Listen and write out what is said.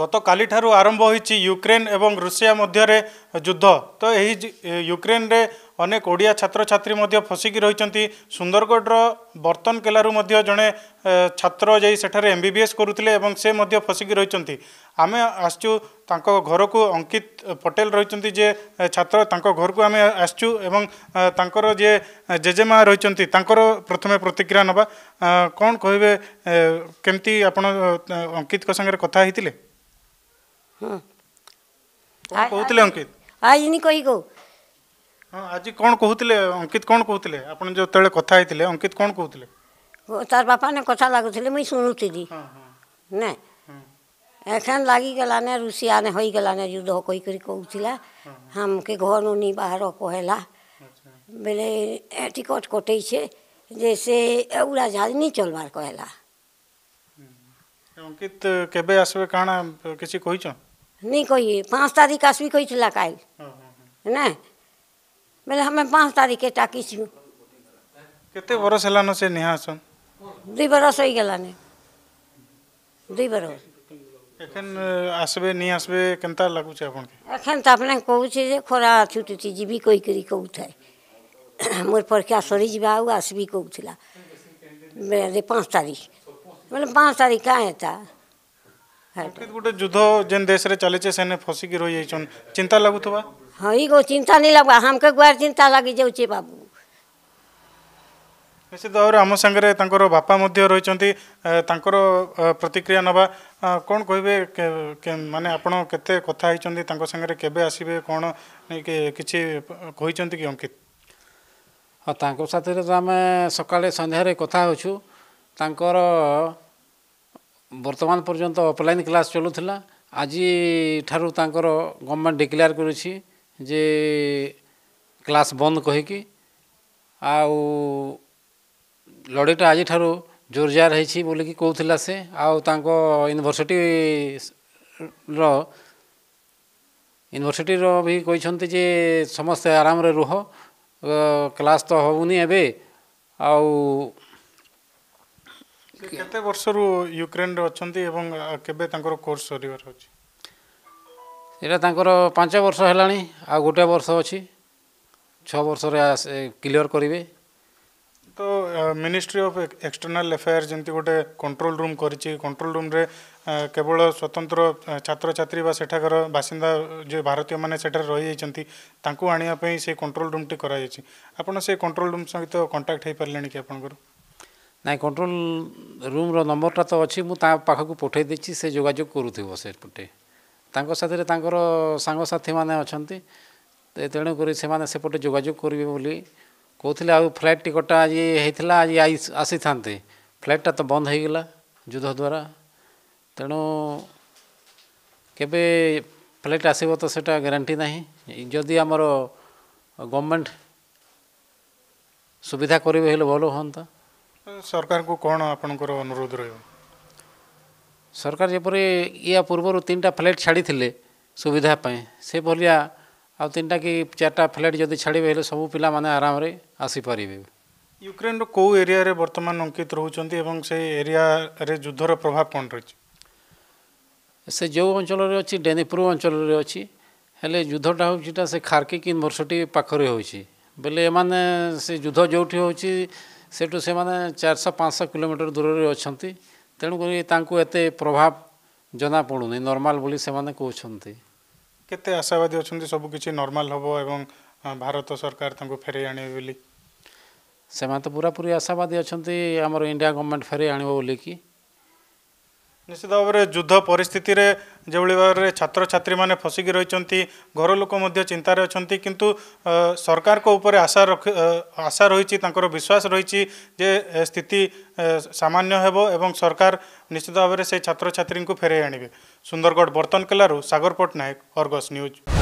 ଗତକାଲିଠାରୁ ଆରମ୍ଭ ହୋଇଛି ୟୁକ୍ରେନ୍ ଏବଂ ରୁଷିଆ ମଧ୍ୟରେ ଯୁଦ୍ଧ ତ ଏହି ୟୁକ୍ରେନ୍ରେ ଅନେକ ଓଡ଼ିଆ ଛାତ୍ରଛାତ୍ରୀ ମଧ୍ୟ ଫସିକି ରହିଛନ୍ତି ସୁନ୍ଦରଗଡ଼ର ବର୍ତ୍ତନ କେଲାରୁ ମଧ୍ୟ ଜଣେ ଛାତ୍ର ଯାଇ ସେଠାରେ ଏମ୍ କରୁଥିଲେ ଏବଂ ସେ ମଧ୍ୟ ଫସିକି ରହିଛନ୍ତି ଆମେ ଆସିଛୁ ତାଙ୍କ ଘରକୁ ଅଙ୍କିତ ପଟେଲ ରହିଛନ୍ତି ଯେ ଛାତ୍ର ତାଙ୍କ ଘରକୁ ଆମେ ଆସିଛୁ ଏବଂ ତାଙ୍କର ଯିଏ ଜେଜେମା ରହିଛନ୍ତି ତାଙ୍କର ପ୍ରଥମେ ପ୍ରତିକ୍ରିୟା ନେବା କ'ଣ କହିବେ କେମିତି ଆପଣ ଅଙ୍କିତଙ୍କ ସାଙ୍ଗରେ କଥା ହୋଇଥିଲେ କ'ଣ କହୁଥିଲେ ଅଙ୍କିତ ଆଇନି କହି କହୁ ହଁ ଆଜି କ'ଣ କହୁଥିଲେ ଅଙ୍କିତ କ'ଣ କହୁଥିଲେ ଆପଣ ଯେତେବେଳେ କଥା ହେଇଥିଲେ ଅଙ୍କିତ କ'ଣ କହୁଥିଲେ তার বাপানে কথা লাগুছিলে মই শুনুছিলি নে এখন লাগি গেলানে ৰুছিয়ানে হৈ গেলানে যুদ্ধ কৰি কৰি কৌছিলা হামকে ঘৰ নুনি বাহাৰ কহেলা বেলে টিকট কটেইছে যে সে উৰা জাহাজ নি চলবাৰ কহেলা অঙ্কিত কেবে আসবে কাଣା কিছু কইছন नहीं कोई पाँच तारीख आसवी कही चला का हाँ, हाँ, हाँ। ना बोले हमें पाँच तारीख के टाकी छु कते बरस है से निहासन दु बरस हो गला ने दु बरस एखन आसबे नहीं आसबे केनता लागु छ अपन एखन त तो अपने कहू छ जे खोरा छुटी छी जीबी कोई करी कहू थे मोर पर क्या सोरी जीबा आउ आसबी कहू छला मेरे पाँच तारीख मतलब पाँच तारीख का है था छाट गोटे युद्ध जेन देश रे चले सेने फसिक रही जाइछन चिंता लागुथबा हां ई गो चिंता नहीं लगवा हमके गुआर चिंता लागी जाउछे बाबू ନିଶ୍ଚିତ ଭାବରେ ଆମ ସାଙ୍ଗରେ ତାଙ୍କର ବାପା ମଧ୍ୟ ରହିଛନ୍ତି ତାଙ୍କର ପ୍ରତିକ୍ରିୟା ନେବା କ'ଣ କହିବେ ମାନେ ଆପଣ କେତେ କଥା ହେଇଛନ୍ତି ତାଙ୍କ ସାଙ୍ଗରେ କେବେ ଆସିବେ କ'ଣ ନେଇକି କିଛି କହିଛନ୍ତି କି ଅଙ୍କିତ ହଁ ତାଙ୍କ ସାଥିରେ ତ ଆମେ ସକାଳେ ସନ୍ଧ୍ୟାରେ କଥା ହେଉଛୁ ତାଙ୍କର বর্তমান পর্যন্ত অফলাইন ক্লাস চলুলা আজি ঠার তাঁর গভর্নমেন্ট ডিক্লেয়ার করেছি যে ক্লাস বন্ধ কহিকি আউ লড়াইটা আজি ঠার জোরজার হয়েছি বলিকি কৌলা সে আঙ্ক ইউনিভার্সিটি ইউনিভার্সিটির বি কিন্তু যে সমস্ত আরামে রুহ ক্লাস তো হবুনি এবে আউ କେତେ ବର୍ଷରୁ ୟୁକ୍ରେନ୍ରେ ଅଛନ୍ତି ଏବଂ କେବେ ତାଙ୍କର କୋର୍ସ ସରିବାର ଅଛି ଏଇଟା ତାଙ୍କର ପାଞ୍ଚ ବର୍ଷ ହେଲାଣି ଆଉ ଗୋଟେ ବର୍ଷ ଅଛି ଛଅ ବର୍ଷରେ କ୍ଲିଅର୍ କରିବେ ତ ମିନିଷ୍ଟ୍ରି ଅଫ୍ ଏକ୍ସଟର୍ନାଲ୍ ଏଫେୟାର୍ ଯେମିତି ଗୋଟେ କଣ୍ଟ୍ରୋଲ୍ ରୁମ୍ କରିଛି କଣ୍ଟ୍ରୋଲ୍ ରୁମ୍ରେ କେବଳ ସ୍ୱତନ୍ତ୍ର ଛାତ୍ରଛାତ୍ରୀ ବା ସେଠାକାର ବାସିନ୍ଦା ଯେଉଁ ଭାରତୀୟମାନେ ସେଠାରେ ରହିଯାଇଛନ୍ତି ତାଙ୍କୁ ଆଣିବା ପାଇଁ ସେ କଣ୍ଟ୍ରୋଲ୍ ରୁମ୍ଟି କରାଯାଇଛି ଆପଣ ସେ କଣ୍ଟ୍ରୋଲ୍ ରୁମ୍ ସହିତ କଣ୍ଟାକ୍ଟ ହୋଇପାରିଲେଣି କି ଆପଣଙ୍କର ନାଇଁ କଣ୍ଟ୍ରୋଲ ରୁମ୍ର ନମ୍ବରଟା ତ ଅଛି ମୁଁ ତା ପାଖକୁ ପଠାଇ ଦେଇଛି ସେ ଯୋଗାଯୋଗ କରୁଥିବ ସେପଟେ ତାଙ୍କ ସାଥିରେ ତାଙ୍କର ସାଙ୍ଗସାଥିମାନେ ଅଛନ୍ତି ତେଣୁକରି ସେମାନେ ସେପଟେ ଯୋଗାଯୋଗ କରିବେ ବୋଲି କହୁଥିଲେ ଆଉ ଫ୍ଲାଇଟ୍ ଟିକଟଟା ଆଜି ହେଇଥିଲା ଆଜି ଆସିଥାନ୍ତେ ଫ୍ଲାଇଟ୍ଟା ତ ବନ୍ଦ ହେଇଗଲା ଯୁଦ୍ଧ ଦ୍ୱାରା ତେଣୁ କେବେ ଫ୍ଲାଇଟ୍ ଆସିବ ତ ସେଇଟା ଗ୍ୟାରେଣ୍ଟି ନାହିଁ ଯଦି ଆମର ଗଭର୍ଣ୍ଣମେଣ୍ଟ ସୁବିଧା କରିବେ ହେଲେ ଭଲ ହୁଅନ୍ତା ସରକାରଙ୍କୁ କ'ଣ ଆପଣଙ୍କର ଅନୁରୋଧ ରହିବ ସରକାର ଯେପରି ଇଏ ପୂର୍ବରୁ ତିନିଟା ଫ୍ଲାଟ୍ ଛାଡ଼ିଥିଲେ ସୁବିଧା ପାଇଁ ସେ ଭଳିଆ ଆଉ ତିନିଟା କି ଚାରିଟା ଫ୍ଲାଟ୍ ଯଦି ଛାଡ଼ିବେ ହେଲେ ସବୁ ପିଲାମାନେ ଆରାମରେ ଆସିପାରିବେ ୟୁକ୍ରେନ୍ର କେଉଁ ଏରିଆରେ ବର୍ତ୍ତମାନ ଅଙ୍କିତ ରହୁଛନ୍ତି ଏବଂ ସେ ଏରିଆରେ ଯୁଦ୍ଧର ପ୍ରଭାବ କ'ଣ ରହିଛି ସେ ଯେଉଁ ଅଞ୍ଚଳରେ ଅଛି ଡେନିପୁର ଅଞ୍ଚଳରେ ଅଛି ହେଲେ ଯୁଦ୍ଧଟା ହେଉଛିଟା ସେ ଖାର୍କିକ ୟୁନିଭର୍ସିଟି ପାଖରେ ହେଉଛି ବୋଲେ ଏମାନେ ସେ ଯୁଦ୍ଧ ଯେଉଁଠି ହେଉଛି ସେଠୁ ସେମାନେ ଚାରିଶହ ପାଞ୍ଚଶହ କିଲୋମିଟର ଦୂରରେ ଅଛନ୍ତି ତେଣୁକରି ତାଙ୍କୁ ଏତେ ପ୍ରଭାବ ଜଣାପଡ଼ୁନି ନର୍ମାଲ୍ ବୋଲି ସେମାନେ କହୁଛନ୍ତି କେତେ ଆଶାବାଦୀ ଅଛନ୍ତି ସବୁକିଛି ନର୍ମାଲ୍ ହେବ ଏବଂ ଭାରତ ସରକାର ତାଙ୍କୁ ଫେରାଇ ଆଣିବେ ବୋଲି ସେମାନେ ତ ପୁରାପୁରି ଆଶାବାଦୀ ଅଛନ୍ତି ଆମର ଇଣ୍ଡିଆ ଗଭର୍ଣ୍ଣମେଣ୍ଟ ଫେରାଇ ଆଣିବ ବୋଲିକି ନିଶ୍ଚିତ ଭାବରେ ଯୁଦ୍ଧ ପରିସ୍ଥିତିରେ ଯେଭଳି ଭାବରେ ଛାତ୍ରଛାତ୍ରୀମାନେ ଫସିକି ରହିଛନ୍ତି ଘର ଲୋକ ମଧ୍ୟ ଚିନ୍ତାରେ ଅଛନ୍ତି କିନ୍ତୁ ସରକାରଙ୍କ ଉପରେ ଆଶା ରଖି ଆଶା ରହିଛି ତାଙ୍କର ବିଶ୍ୱାସ ରହିଛି ଯେ ସ୍ଥିତି ସାମାନ୍ୟ ହେବ ଏବଂ ସରକାର ନିଶ୍ଚିତ ଭାବରେ ସେ ଛାତ୍ରଛାତ୍ରୀଙ୍କୁ ଫେରାଇ ଆଣିବେ ସୁନ୍ଦରଗଡ଼ ବର୍ତ୍ତନ କିଲ୍ଲାରୁ ସାଗର ପଟ୍ଟନାୟକ ଅର୍ଗସ୍ ନ୍ୟୁଜ୍